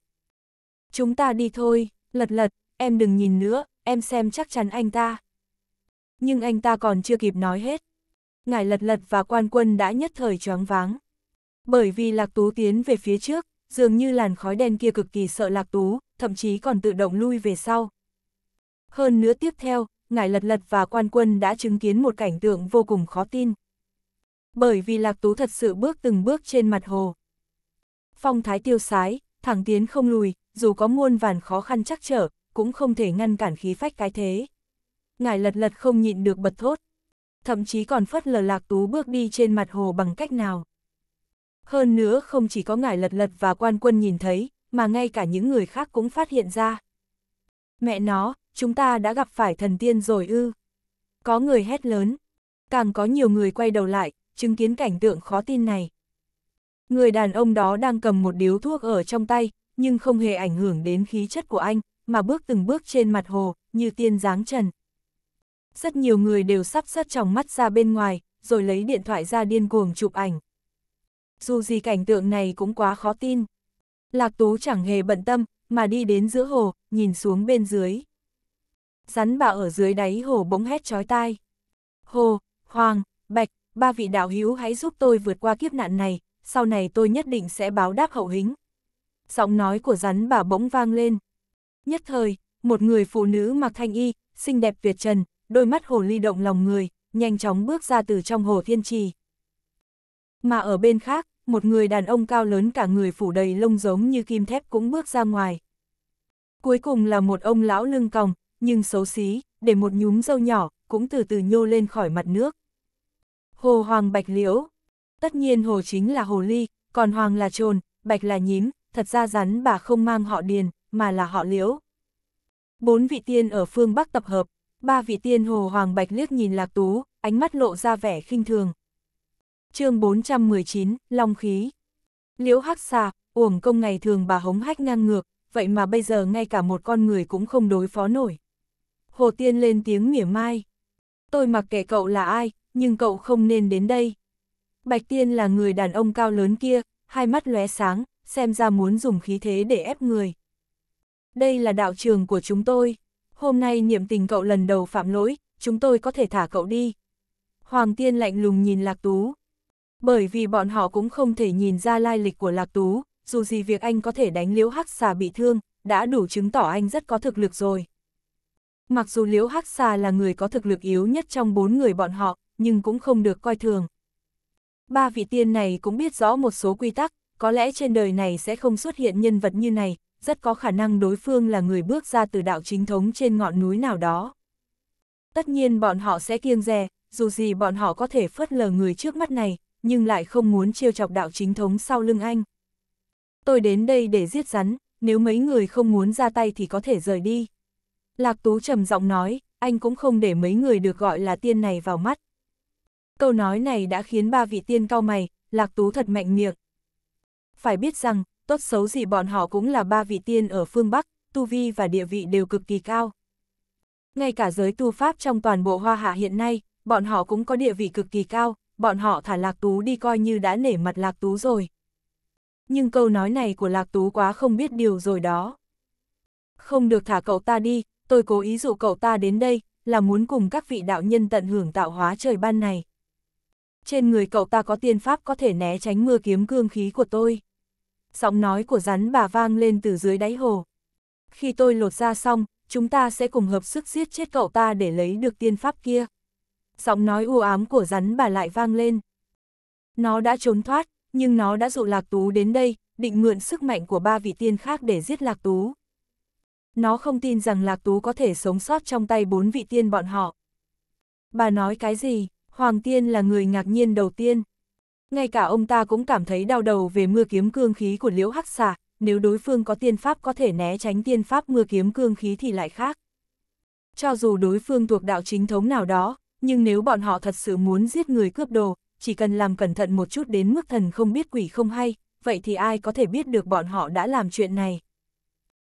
Chúng ta đi thôi, lật lật, em đừng nhìn nữa, em xem chắc chắn anh ta. Nhưng anh ta còn chưa kịp nói hết, ngài lật lật và quan quân đã nhất thời choáng váng. Bởi vì Lạc Tú tiến về phía trước, dường như làn khói đen kia cực kỳ sợ Lạc Tú, thậm chí còn tự động lui về sau. Hơn nữa tiếp theo, ngài lật lật và quan quân đã chứng kiến một cảnh tượng vô cùng khó tin. Bởi vì Lạc Tú thật sự bước từng bước trên mặt hồ. Phong thái tiêu sái, thẳng tiến không lùi, dù có muôn vàn khó khăn chắc trở, cũng không thể ngăn cản khí phách cái thế. Ngài lật lật không nhịn được bật thốt thậm chí còn phất lờ lạc tú bước đi trên mặt hồ bằng cách nào. Hơn nữa không chỉ có ngải lật lật và quan quân nhìn thấy, mà ngay cả những người khác cũng phát hiện ra. Mẹ nó, chúng ta đã gặp phải thần tiên rồi ư. Có người hét lớn, càng có nhiều người quay đầu lại, chứng kiến cảnh tượng khó tin này. Người đàn ông đó đang cầm một điếu thuốc ở trong tay, nhưng không hề ảnh hưởng đến khí chất của anh, mà bước từng bước trên mặt hồ, như tiên dáng trần. Rất nhiều người đều sắp sắt trong mắt ra bên ngoài, rồi lấy điện thoại ra điên cuồng chụp ảnh. Dù gì cảnh tượng này cũng quá khó tin. Lạc Tú chẳng hề bận tâm, mà đi đến giữa hồ, nhìn xuống bên dưới. Rắn bà ở dưới đáy hồ bỗng hét chói tai. Hồ, Hoàng, Bạch, ba vị đạo hữu hãy giúp tôi vượt qua kiếp nạn này, sau này tôi nhất định sẽ báo đáp hậu hính. Giọng nói của rắn bà bỗng vang lên. Nhất thời, một người phụ nữ mặc thanh y, xinh đẹp việt trần, đôi mắt hồ ly động lòng người, nhanh chóng bước ra từ trong hồ thiên trì. Mà ở bên khác, một người đàn ông cao lớn cả người phủ đầy lông giống như kim thép cũng bước ra ngoài. Cuối cùng là một ông lão lưng còng, nhưng xấu xí, để một nhúm dâu nhỏ, cũng từ từ nhô lên khỏi mặt nước. Hồ Hoàng Bạch Liễu Tất nhiên Hồ chính là Hồ Ly, còn Hoàng là Trồn, Bạch là Nhím, thật ra rắn bà không mang họ Điền, mà là họ Liễu. Bốn vị tiên ở phương Bắc tập hợp, Ba vị tiên hồ hoàng bạch liếc nhìn Lạc Tú, ánh mắt lộ ra vẻ khinh thường. chương 419, Long Khí Liễu Hắc Xà, uổng công ngày thường bà hống hách ngang ngược, vậy mà bây giờ ngay cả một con người cũng không đối phó nổi. Hồ Tiên lên tiếng mỉa mai. Tôi mặc kệ cậu là ai, nhưng cậu không nên đến đây. Bạch Tiên là người đàn ông cao lớn kia, hai mắt lóe sáng, xem ra muốn dùng khí thế để ép người. Đây là đạo trường của chúng tôi hôm nay niệm tình cậu lần đầu phạm lỗi, chúng tôi có thể thả cậu đi. Hoàng Tiên lạnh lùng nhìn Lạc Tú. Bởi vì bọn họ cũng không thể nhìn ra lai lịch của Lạc Tú, dù gì việc anh có thể đánh liễu hắc xà bị thương, đã đủ chứng tỏ anh rất có thực lực rồi. Mặc dù liễu hắc xà là người có thực lực yếu nhất trong bốn người bọn họ, nhưng cũng không được coi thường. Ba vị tiên này cũng biết rõ một số quy tắc, có lẽ trên đời này sẽ không xuất hiện nhân vật như này, rất có khả năng đối phương là người bước ra từ đạo chính thống trên ngọn núi nào đó. Tất nhiên bọn họ sẽ kiêng dè, dù gì bọn họ có thể phớt lờ người trước mắt này, nhưng lại không muốn trêu chọc đạo chính thống sau lưng anh. Tôi đến đây để giết rắn, nếu mấy người không muốn ra tay thì có thể rời đi. Lạc Tú trầm giọng nói, anh cũng không để mấy người được gọi là tiên này vào mắt. Câu nói này đã khiến ba vị tiên cao mày, Lạc Tú thật mạnh miệng. Phải biết rằng, tốt xấu gì bọn họ cũng là ba vị tiên ở phương Bắc, tu vi và địa vị đều cực kỳ cao. Ngay cả giới tu Pháp trong toàn bộ hoa hạ hiện nay, bọn họ cũng có địa vị cực kỳ cao, bọn họ thả Lạc Tú đi coi như đã nể mặt Lạc Tú rồi. Nhưng câu nói này của Lạc Tú quá không biết điều rồi đó. Không được thả cậu ta đi, tôi cố ý dụ cậu ta đến đây, là muốn cùng các vị đạo nhân tận hưởng tạo hóa trời ban này. Trên người cậu ta có tiên pháp có thể né tránh mưa kiếm cương khí của tôi giọng nói của rắn bà vang lên từ dưới đáy hồ. Khi tôi lột ra xong, chúng ta sẽ cùng hợp sức giết chết cậu ta để lấy được tiên pháp kia. Giọng nói u ám của rắn bà lại vang lên. Nó đã trốn thoát, nhưng nó đã dụ Lạc Tú đến đây, định mượn sức mạnh của ba vị tiên khác để giết Lạc Tú. Nó không tin rằng Lạc Tú có thể sống sót trong tay bốn vị tiên bọn họ. Bà nói cái gì, Hoàng Tiên là người ngạc nhiên đầu tiên ngay cả ông ta cũng cảm thấy đau đầu về mưa kiếm cương khí của liễu hắc xà, nếu đối phương có tiên pháp có thể né tránh tiên pháp mưa kiếm cương khí thì lại khác. Cho dù đối phương thuộc đạo chính thống nào đó, nhưng nếu bọn họ thật sự muốn giết người cướp đồ, chỉ cần làm cẩn thận một chút đến mức thần không biết quỷ không hay, vậy thì ai có thể biết được bọn họ đã làm chuyện này.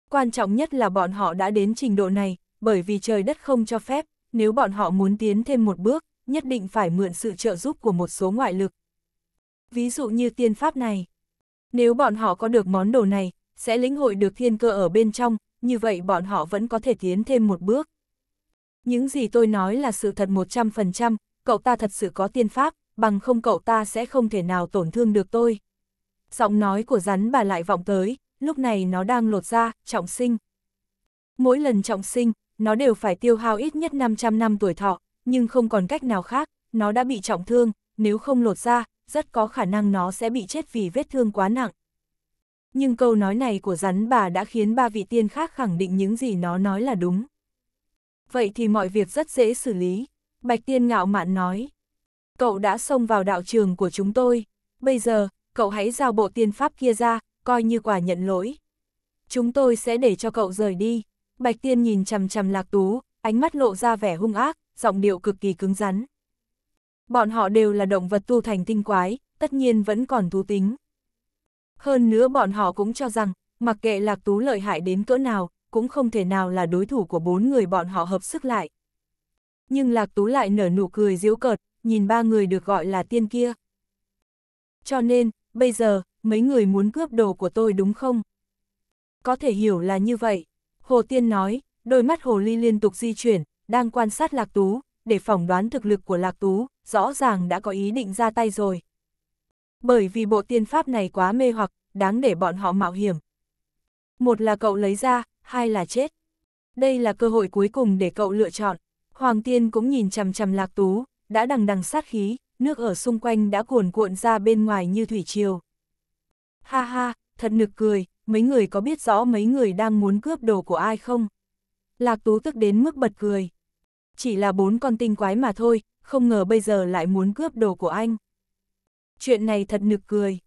Quan trọng nhất là bọn họ đã đến trình độ này, bởi vì trời đất không cho phép, nếu bọn họ muốn tiến thêm một bước, nhất định phải mượn sự trợ giúp của một số ngoại lực, ví dụ như tiên pháp này. Nếu bọn họ có được món đồ này, sẽ lĩnh hội được thiên cơ ở bên trong, như vậy bọn họ vẫn có thể tiến thêm một bước. Những gì tôi nói là sự thật 100%, cậu ta thật sự có tiên pháp, bằng không cậu ta sẽ không thể nào tổn thương được tôi. Giọng nói của rắn bà lại vọng tới, lúc này nó đang lột ra, trọng sinh. Mỗi lần trọng sinh, nó đều phải tiêu hao ít nhất 500 năm tuổi thọ, nhưng không còn cách nào khác, nó đã bị trọng thương, nếu không lột ra, rất có khả năng nó sẽ bị chết vì vết thương quá nặng. Nhưng câu nói này của rắn bà đã khiến ba vị tiên khác khẳng định những gì nó nói là đúng. Vậy thì mọi việc rất dễ xử lý, Bạch Tiên ngạo mạn nói. Cậu đã xông vào đạo trường của chúng tôi, bây giờ, cậu hãy giao bộ tiên pháp kia ra, coi như quả nhận lỗi. Chúng tôi sẽ để cho cậu rời đi. Bạch Tiên nhìn chằm chằm Lạc Tú, ánh mắt lộ ra vẻ hung ác, giọng điệu cực kỳ cứng rắn. Bọn họ đều là động vật tu thành tinh quái, tất nhiên vẫn còn thú tính. Hơn nữa bọn họ cũng cho rằng, mặc kệ lạc tú lợi hại đến cỡ nào, cũng không thể nào là đối thủ của bốn người bọn họ hợp sức lại. Nhưng lạc tú lại nở nụ cười diễu cợt, nhìn ba người được gọi là tiên kia. Cho nên, bây giờ, mấy người muốn cướp đồ của tôi đúng không? Có thể hiểu là như vậy. Hồ Tiên nói, đôi mắt Hồ Ly liên tục di chuyển, đang quan sát lạc tú, để phỏng đoán thực lực của Lạc Tú, rõ ràng đã có ý định ra tay rồi. Bởi vì bộ tiên pháp này quá mê hoặc, đáng để bọn họ mạo hiểm. Một là cậu lấy ra, hai là chết. Đây là cơ hội cuối cùng để cậu lựa chọn. Hoàng tiên cũng nhìn chằm chằm Lạc Tú, đã đằng đằng sát khí, nước ở xung quanh đã cuồn cuộn ra bên ngoài như thủy triều. Ha ha, thật nực cười, mấy người có biết rõ mấy người đang muốn cướp đồ của ai không? Lạc Tú tức đến mức bật cười chỉ là bốn con tinh quái mà thôi, không ngờ bây giờ lại muốn cướp đồ của anh. Chuyện này thật nực cười.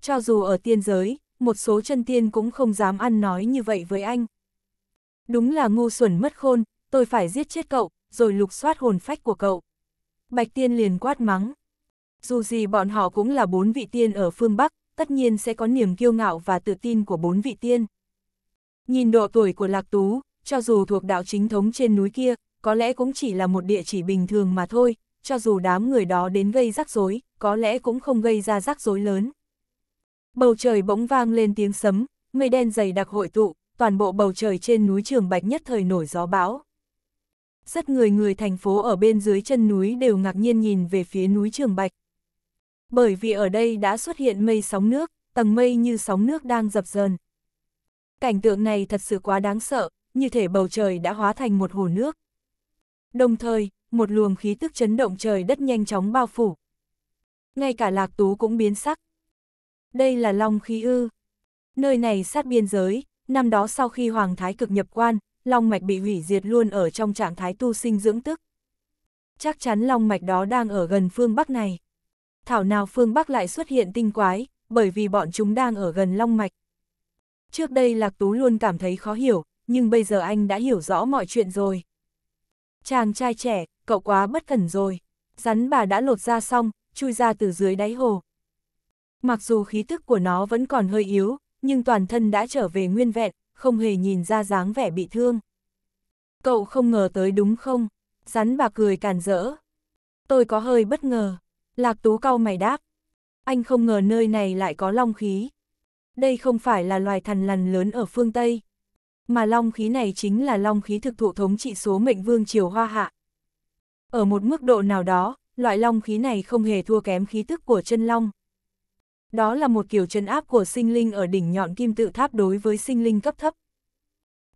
Cho dù ở tiên giới, một số chân tiên cũng không dám ăn nói như vậy với anh. Đúng là ngu xuẩn mất khôn, tôi phải giết chết cậu, rồi lục soát hồn phách của cậu. Bạch tiên liền quát mắng. Dù gì bọn họ cũng là bốn vị tiên ở phương Bắc, tất nhiên sẽ có niềm kiêu ngạo và tự tin của bốn vị tiên. Nhìn độ tuổi của Lạc Tú, cho dù thuộc đạo chính thống trên núi kia, có lẽ cũng chỉ là một địa chỉ bình thường mà thôi, cho dù đám người đó đến gây rắc rối, có lẽ cũng không gây ra rắc rối lớn. Bầu trời bỗng vang lên tiếng sấm, mây đen dày đặc hội tụ, toàn bộ bầu trời trên núi Trường Bạch nhất thời nổi gió bão. Rất người người thành phố ở bên dưới chân núi đều ngạc nhiên nhìn về phía núi Trường Bạch. Bởi vì ở đây đã xuất hiện mây sóng nước, tầng mây như sóng nước đang dập dờn. Cảnh tượng này thật sự quá đáng sợ, như thể bầu trời đã hóa thành một hồ nước, đồng thời, một luồng khí tức chấn động trời đất nhanh chóng bao phủ. Ngay cả lạc tú cũng biến sắc. Đây là Long khí ư. Nơi này sát biên giới, năm đó sau khi Hoàng Thái cực nhập quan, Long mạch bị hủy diệt luôn ở trong trạng thái tu sinh dưỡng tức. Chắc chắn Long mạch đó đang ở gần phương Bắc này. Thảo nào phương Bắc lại xuất hiện tinh quái, bởi vì bọn chúng đang ở gần Long mạch. Trước đây Lạc Tú luôn cảm thấy khó hiểu, nhưng bây giờ anh đã hiểu rõ mọi chuyện rồi. Chàng trai trẻ, cậu quá bất cẩn rồi. Rắn bà đã lột ra xong, chui ra từ dưới đáy hồ. Mặc dù khí tức của nó vẫn còn hơi yếu, nhưng toàn thân đã trở về nguyên vẹn, không hề nhìn ra dáng vẻ bị thương. Cậu không ngờ tới đúng không? Rắn bà cười càn rỡ. Tôi có hơi bất ngờ. Lạc tú cau mày đáp. Anh không ngờ nơi này lại có long khí. Đây không phải là loài thằn lằn lớn ở phương Tây mà long khí này chính là long khí thực thụ thống trị số mệnh vương triều hoa hạ. Ở một mức độ nào đó, loại long khí này không hề thua kém khí tức của chân long. Đó là một kiểu chân áp của sinh linh ở đỉnh nhọn kim tự tháp đối với sinh linh cấp thấp.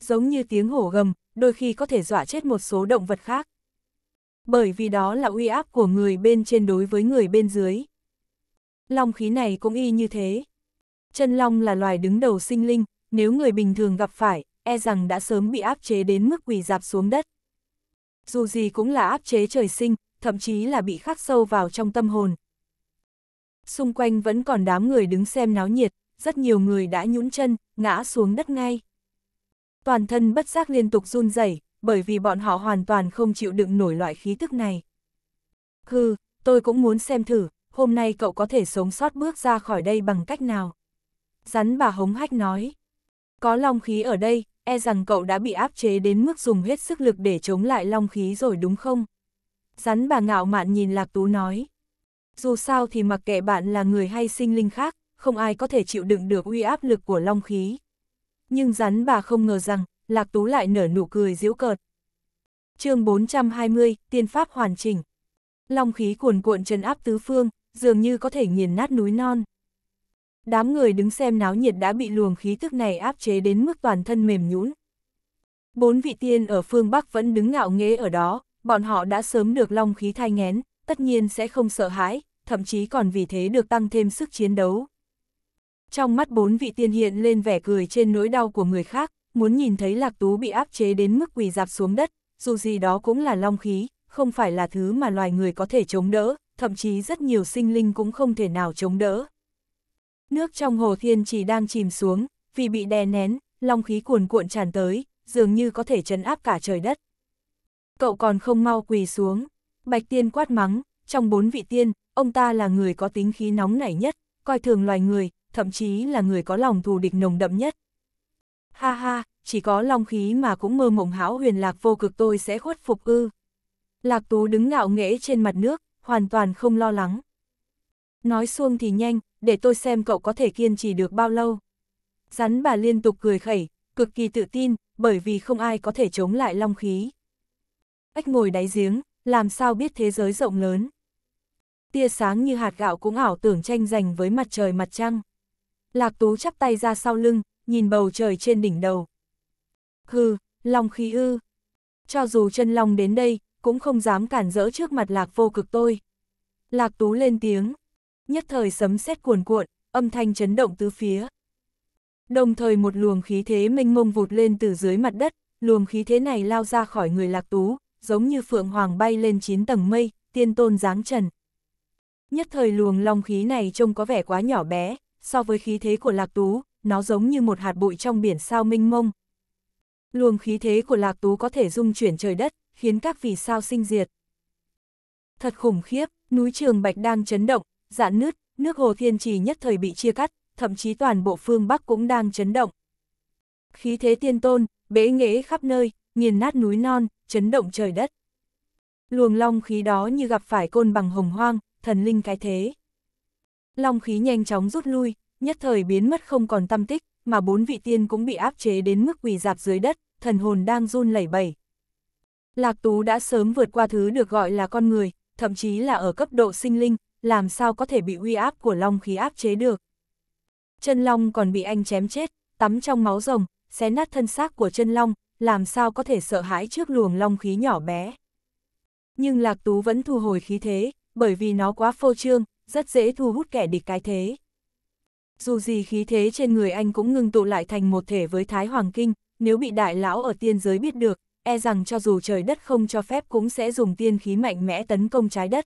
Giống như tiếng hổ gầm, đôi khi có thể dọa chết một số động vật khác. Bởi vì đó là uy áp của người bên trên đối với người bên dưới. Long khí này cũng y như thế. Chân long là loài đứng đầu sinh linh, nếu người bình thường gặp phải, e rằng đã sớm bị áp chế đến mức quỳ dạp xuống đất. Dù gì cũng là áp chế trời sinh, thậm chí là bị khắc sâu vào trong tâm hồn. Xung quanh vẫn còn đám người đứng xem náo nhiệt, rất nhiều người đã nhũn chân, ngã xuống đất ngay. Toàn thân bất giác liên tục run rẩy, bởi vì bọn họ hoàn toàn không chịu đựng nổi loại khí tức này. Hừ, tôi cũng muốn xem thử, hôm nay cậu có thể sống sót bước ra khỏi đây bằng cách nào. Rắn bà hống hách nói, có long khí ở đây, e rằng cậu đã bị áp chế đến mức dùng hết sức lực để chống lại long khí rồi đúng không? Rắn bà ngạo mạn nhìn Lạc Tú nói. Dù sao thì mặc kệ bạn là người hay sinh linh khác, không ai có thể chịu đựng được uy áp lực của long khí. Nhưng rắn bà không ngờ rằng, Lạc Tú lại nở nụ cười giễu cợt. chương 420, Tiên Pháp Hoàn Chỉnh Long khí cuồn cuộn trần áp tứ phương, dường như có thể nghiền nát núi non đám người đứng xem náo nhiệt đã bị luồng khí thức này áp chế đến mức toàn thân mềm nhũn. Bốn vị tiên ở phương Bắc vẫn đứng ngạo nghễ ở đó, bọn họ đã sớm được long khí thai ngén, tất nhiên sẽ không sợ hãi, thậm chí còn vì thế được tăng thêm sức chiến đấu. Trong mắt bốn vị tiên hiện lên vẻ cười trên nỗi đau của người khác, muốn nhìn thấy lạc tú bị áp chế đến mức quỳ dạp xuống đất, dù gì đó cũng là long khí, không phải là thứ mà loài người có thể chống đỡ, thậm chí rất nhiều sinh linh cũng không thể nào chống đỡ. Nước trong hồ thiên chỉ đang chìm xuống, vì bị đè nén, long khí cuồn cuộn tràn tới, dường như có thể chấn áp cả trời đất. Cậu còn không mau quỳ xuống, bạch tiên quát mắng, trong bốn vị tiên, ông ta là người có tính khí nóng nảy nhất, coi thường loài người, thậm chí là người có lòng thù địch nồng đậm nhất. Ha ha, chỉ có long khí mà cũng mơ mộng hão huyền lạc vô cực tôi sẽ khuất phục ư. Lạc Tú đứng ngạo nghễ trên mặt nước, hoàn toàn không lo lắng. Nói xuông thì nhanh, để tôi xem cậu có thể kiên trì được bao lâu. Rắn bà liên tục cười khẩy, cực kỳ tự tin, bởi vì không ai có thể chống lại long khí. ách ngồi đáy giếng, làm sao biết thế giới rộng lớn. Tia sáng như hạt gạo cũng ảo tưởng tranh giành với mặt trời mặt trăng. Lạc Tú chắp tay ra sau lưng, nhìn bầu trời trên đỉnh đầu. Hừ, long khí ư. Cho dù chân long đến đây, cũng không dám cản rỡ trước mặt lạc vô cực tôi. Lạc Tú lên tiếng nhất thời sấm sét cuồn cuộn, âm thanh chấn động tứ phía. Đồng thời một luồng khí thế mênh mông vụt lên từ dưới mặt đất, luồng khí thế này lao ra khỏi người lạc tú, giống như phượng hoàng bay lên chín tầng mây, tiên tôn giáng trần. Nhất thời luồng long khí này trông có vẻ quá nhỏ bé, so với khí thế của lạc tú, nó giống như một hạt bụi trong biển sao mênh mông. Luồng khí thế của lạc tú có thể dung chuyển trời đất, khiến các vì sao sinh diệt. Thật khủng khiếp, núi Trường Bạch đang chấn động, dạn nứt, nước hồ thiên trì nhất thời bị chia cắt, thậm chí toàn bộ phương Bắc cũng đang chấn động. Khí thế tiên tôn, bế nghệ khắp nơi, nghiền nát núi non, chấn động trời đất. Luồng long khí đó như gặp phải côn bằng hồng hoang, thần linh cái thế. Long khí nhanh chóng rút lui, nhất thời biến mất không còn tâm tích, mà bốn vị tiên cũng bị áp chế đến mức quỳ dạp dưới đất, thần hồn đang run lẩy bẩy. Lạc Tú đã sớm vượt qua thứ được gọi là con người, thậm chí là ở cấp độ sinh linh, làm sao có thể bị uy áp của long khí áp chế được. Chân long còn bị anh chém chết, tắm trong máu rồng, xé nát thân xác của chân long, làm sao có thể sợ hãi trước luồng long khí nhỏ bé. Nhưng Lạc Tú vẫn thu hồi khí thế, bởi vì nó quá phô trương, rất dễ thu hút kẻ địch cái thế. Dù gì khí thế trên người anh cũng ngưng tụ lại thành một thể với Thái Hoàng Kinh, nếu bị đại lão ở tiên giới biết được, e rằng cho dù trời đất không cho phép cũng sẽ dùng tiên khí mạnh mẽ tấn công trái đất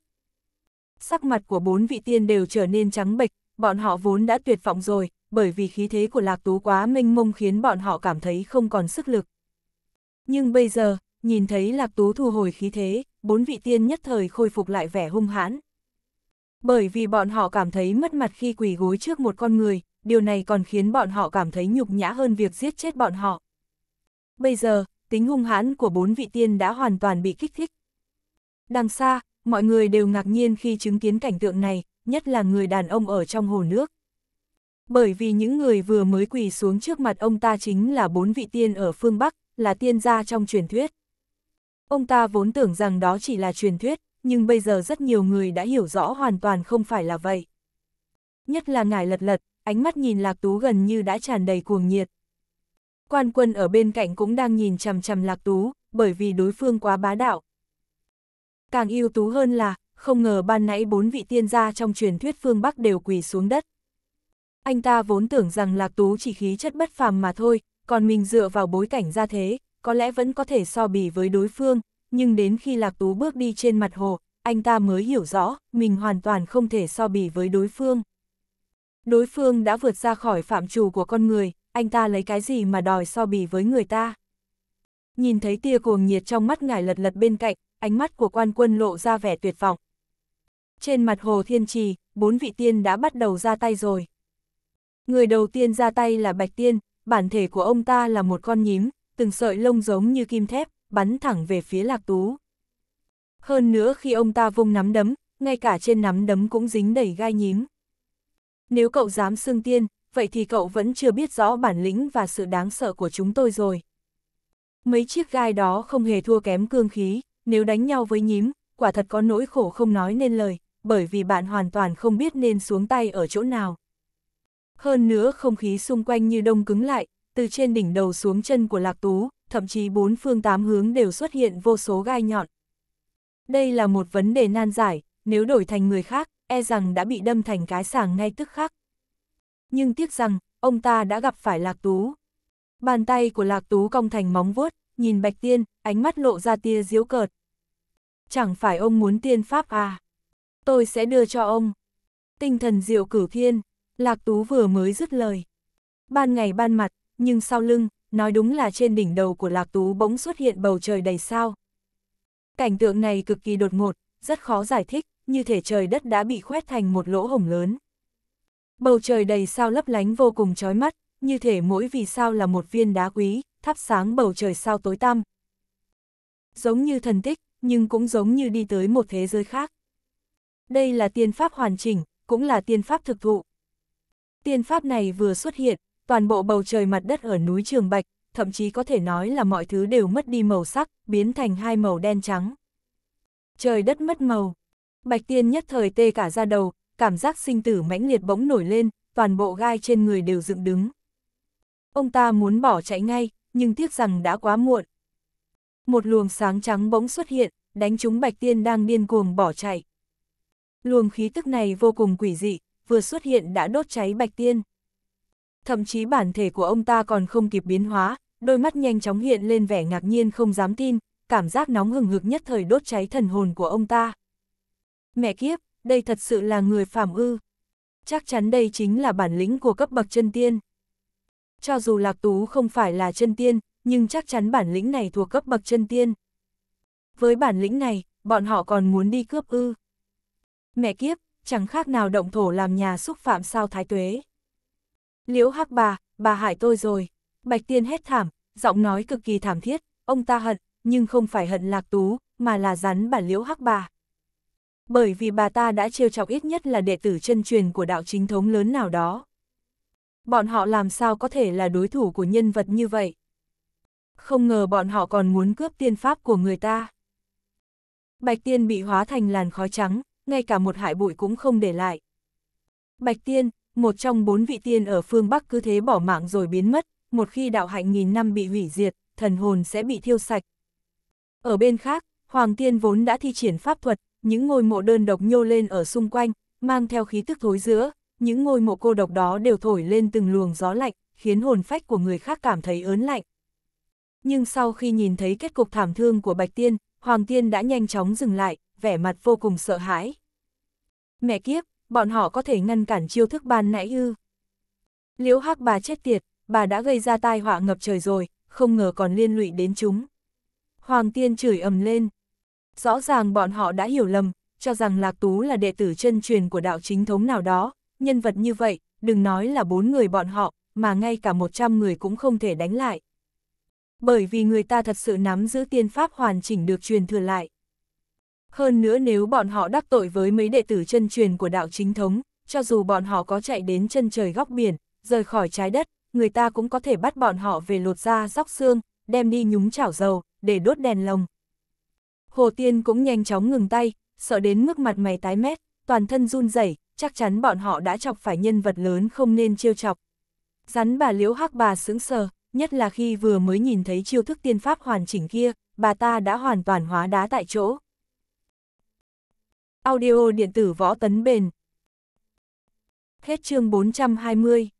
sắc mặt của bốn vị tiên đều trở nên trắng bệch, bọn họ vốn đã tuyệt vọng rồi, bởi vì khí thế của lạc tú quá mênh mông khiến bọn họ cảm thấy không còn sức lực. Nhưng bây giờ, nhìn thấy lạc tú thu hồi khí thế, bốn vị tiên nhất thời khôi phục lại vẻ hung hãn. Bởi vì bọn họ cảm thấy mất mặt khi quỳ gối trước một con người, điều này còn khiến bọn họ cảm thấy nhục nhã hơn việc giết chết bọn họ. Bây giờ, tính hung hãn của bốn vị tiên đã hoàn toàn bị kích thích. Đằng xa, mọi người đều ngạc nhiên khi chứng kiến cảnh tượng này, nhất là người đàn ông ở trong hồ nước. Bởi vì những người vừa mới quỳ xuống trước mặt ông ta chính là bốn vị tiên ở phương Bắc, là tiên gia trong truyền thuyết. Ông ta vốn tưởng rằng đó chỉ là truyền thuyết, nhưng bây giờ rất nhiều người đã hiểu rõ hoàn toàn không phải là vậy. Nhất là ngài lật lật, ánh mắt nhìn Lạc Tú gần như đã tràn đầy cuồng nhiệt. Quan quân ở bên cạnh cũng đang nhìn chằm chằm Lạc Tú, bởi vì đối phương quá bá đạo, càng ưu tú hơn là, không ngờ ban nãy bốn vị tiên gia trong truyền thuyết phương Bắc đều quỳ xuống đất. Anh ta vốn tưởng rằng Lạc Tú chỉ khí chất bất phàm mà thôi, còn mình dựa vào bối cảnh ra thế, có lẽ vẫn có thể so bì với đối phương, nhưng đến khi Lạc Tú bước đi trên mặt hồ, anh ta mới hiểu rõ, mình hoàn toàn không thể so bì với đối phương. Đối phương đã vượt ra khỏi phạm trù của con người, anh ta lấy cái gì mà đòi so bì với người ta. Nhìn thấy tia cuồng nhiệt trong mắt ngài lật lật bên cạnh, ánh mắt của quan quân lộ ra vẻ tuyệt vọng. Trên mặt hồ thiên trì, bốn vị tiên đã bắt đầu ra tay rồi. Người đầu tiên ra tay là Bạch Tiên, bản thể của ông ta là một con nhím, từng sợi lông giống như kim thép, bắn thẳng về phía Lạc Tú. Hơn nữa khi ông ta vung nắm đấm, ngay cả trên nắm đấm cũng dính đầy gai nhím. Nếu cậu dám xương tiên, vậy thì cậu vẫn chưa biết rõ bản lĩnh và sự đáng sợ của chúng tôi rồi. Mấy chiếc gai đó không hề thua kém cương khí, nếu đánh nhau với nhím, quả thật có nỗi khổ không nói nên lời, bởi vì bạn hoàn toàn không biết nên xuống tay ở chỗ nào. Hơn nữa không khí xung quanh như đông cứng lại, từ trên đỉnh đầu xuống chân của Lạc Tú, thậm chí bốn phương tám hướng đều xuất hiện vô số gai nhọn. Đây là một vấn đề nan giải, nếu đổi thành người khác, e rằng đã bị đâm thành cái sàng ngay tức khắc. Nhưng tiếc rằng, ông ta đã gặp phải Lạc Tú. Bàn tay của Lạc Tú cong thành móng vuốt, nhìn Bạch Tiên, ánh mắt lộ ra tia diễu cợt chẳng phải ông muốn tiên pháp à? Tôi sẽ đưa cho ông. Tinh thần diệu cử thiên, Lạc Tú vừa mới dứt lời. Ban ngày ban mặt, nhưng sau lưng, nói đúng là trên đỉnh đầu của Lạc Tú bỗng xuất hiện bầu trời đầy sao. Cảnh tượng này cực kỳ đột ngột, rất khó giải thích, như thể trời đất đã bị khoét thành một lỗ hổng lớn. Bầu trời đầy sao lấp lánh vô cùng chói mắt, như thể mỗi vì sao là một viên đá quý, thắp sáng bầu trời sao tối tăm. Giống như thần tích, nhưng cũng giống như đi tới một thế giới khác. Đây là tiên pháp hoàn chỉnh, cũng là tiên pháp thực thụ. Tiên pháp này vừa xuất hiện, toàn bộ bầu trời mặt đất ở núi Trường Bạch, thậm chí có thể nói là mọi thứ đều mất đi màu sắc, biến thành hai màu đen trắng. Trời đất mất màu. Bạch tiên nhất thời tê cả ra đầu, cảm giác sinh tử mãnh liệt bỗng nổi lên, toàn bộ gai trên người đều dựng đứng. Ông ta muốn bỏ chạy ngay, nhưng tiếc rằng đã quá muộn, một luồng sáng trắng bỗng xuất hiện, đánh trúng Bạch Tiên đang điên cuồng bỏ chạy. Luồng khí tức này vô cùng quỷ dị, vừa xuất hiện đã đốt cháy Bạch Tiên. Thậm chí bản thể của ông ta còn không kịp biến hóa, đôi mắt nhanh chóng hiện lên vẻ ngạc nhiên không dám tin, cảm giác nóng hừng hực nhất thời đốt cháy thần hồn của ông ta. Mẹ kiếp, đây thật sự là người phàm ư. Chắc chắn đây chính là bản lĩnh của cấp bậc chân tiên. Cho dù Lạc Tú không phải là chân tiên, nhưng chắc chắn bản lĩnh này thuộc cấp bậc chân tiên. Với bản lĩnh này, bọn họ còn muốn đi cướp ư. Mẹ kiếp, chẳng khác nào động thổ làm nhà xúc phạm sao thái tuế. Liễu hắc bà, bà hại tôi rồi. Bạch tiên hét thảm, giọng nói cực kỳ thảm thiết, ông ta hận, nhưng không phải hận lạc tú, mà là rắn bản liễu hắc bà. Bởi vì bà ta đã trêu chọc ít nhất là đệ tử chân truyền của đạo chính thống lớn nào đó. Bọn họ làm sao có thể là đối thủ của nhân vật như vậy? không ngờ bọn họ còn muốn cướp tiên pháp của người ta. Bạch tiên bị hóa thành làn khói trắng, ngay cả một hại bụi cũng không để lại. Bạch tiên, một trong bốn vị tiên ở phương Bắc cứ thế bỏ mạng rồi biến mất, một khi đạo hạnh nghìn năm bị hủy diệt, thần hồn sẽ bị thiêu sạch. Ở bên khác, Hoàng tiên vốn đã thi triển pháp thuật, những ngôi mộ đơn độc nhô lên ở xung quanh, mang theo khí tức thối giữa, những ngôi mộ cô độc đó đều thổi lên từng luồng gió lạnh, khiến hồn phách của người khác cảm thấy ớn lạnh. Nhưng sau khi nhìn thấy kết cục thảm thương của Bạch Tiên, Hoàng Tiên đã nhanh chóng dừng lại, vẻ mặt vô cùng sợ hãi. Mẹ kiếp, bọn họ có thể ngăn cản chiêu thức ban nãy ư. Liễu hắc bà chết tiệt, bà đã gây ra tai họa ngập trời rồi, không ngờ còn liên lụy đến chúng. Hoàng Tiên chửi ầm lên. Rõ ràng bọn họ đã hiểu lầm, cho rằng Lạc Tú là đệ tử chân truyền của đạo chính thống nào đó, nhân vật như vậy, đừng nói là bốn người bọn họ, mà ngay cả một trăm người cũng không thể đánh lại bởi vì người ta thật sự nắm giữ tiên pháp hoàn chỉnh được truyền thừa lại. Hơn nữa nếu bọn họ đắc tội với mấy đệ tử chân truyền của đạo chính thống, cho dù bọn họ có chạy đến chân trời góc biển, rời khỏi trái đất, người ta cũng có thể bắt bọn họ về lột da róc xương, đem đi nhúng chảo dầu, để đốt đèn lồng. Hồ Tiên cũng nhanh chóng ngừng tay, sợ đến mức mặt mày tái mét, toàn thân run rẩy, chắc chắn bọn họ đã chọc phải nhân vật lớn không nên chiêu chọc. Rắn bà liễu hắc bà sững sờ, nhất là khi vừa mới nhìn thấy chiêu thức tiên pháp hoàn chỉnh kia, bà ta đã hoàn toàn hóa đá tại chỗ. Audio điện tử võ tấn bền Hết chương 420